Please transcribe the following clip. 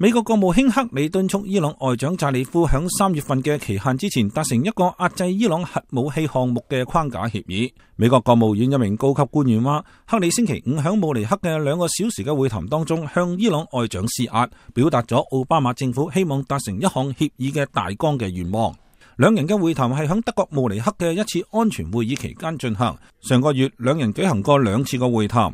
美国国务卿克里敦促伊朗外长扎里夫喺三月份嘅期限之前达成一个压制伊朗核武器项目嘅框架协议。美国国务院一名高级官员话：，克里星期五喺慕尼黑嘅两个小时嘅会谈当中，向伊朗外长施压，表达咗奥巴马政府希望达成一项协议嘅大江嘅愿望。两人嘅会谈系喺德国慕尼黑嘅一次安全会议期间进行。上个月，两人举行过两次嘅会谈。